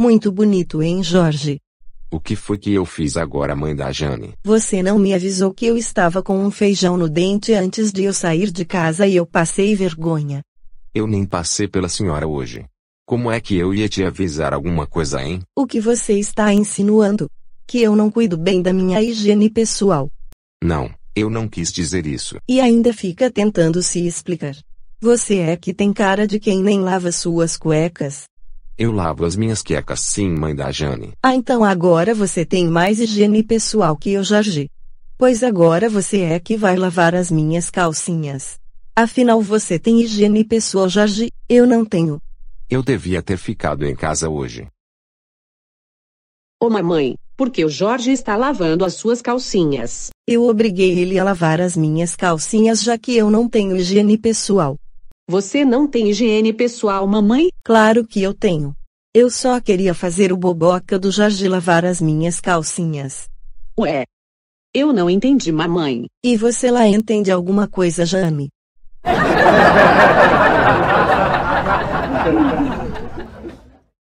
Muito bonito, hein, Jorge? O que foi que eu fiz agora, mãe da Jane? Você não me avisou que eu estava com um feijão no dente antes de eu sair de casa e eu passei vergonha. Eu nem passei pela senhora hoje. Como é que eu ia te avisar alguma coisa, hein? O que você está insinuando? Que eu não cuido bem da minha higiene pessoal. Não, eu não quis dizer isso. E ainda fica tentando se explicar. Você é que tem cara de quem nem lava suas cuecas. Eu lavo as minhas quecas sim, mãe da Jane. Ah, então agora você tem mais higiene pessoal que eu, Jorge. Pois agora você é que vai lavar as minhas calcinhas. Afinal, você tem higiene pessoal, Jorge, eu não tenho. Eu devia ter ficado em casa hoje. Ô oh, mamãe, porque o Jorge está lavando as suas calcinhas. Eu obriguei ele a lavar as minhas calcinhas já que eu não tenho higiene pessoal. Você não tem higiene pessoal, mamãe? Claro que eu tenho. Eu só queria fazer o boboca do Jorge lavar as minhas calcinhas. Ué. Eu não entendi, mamãe. E você lá entende alguma coisa, Jane?